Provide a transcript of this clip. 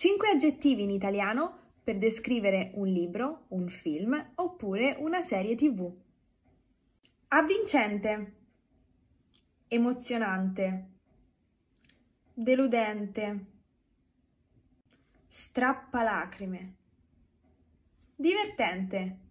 5 aggettivi in italiano per descrivere un libro, un film oppure una serie tv. Avvincente, emozionante, deludente, strappalacrime, divertente.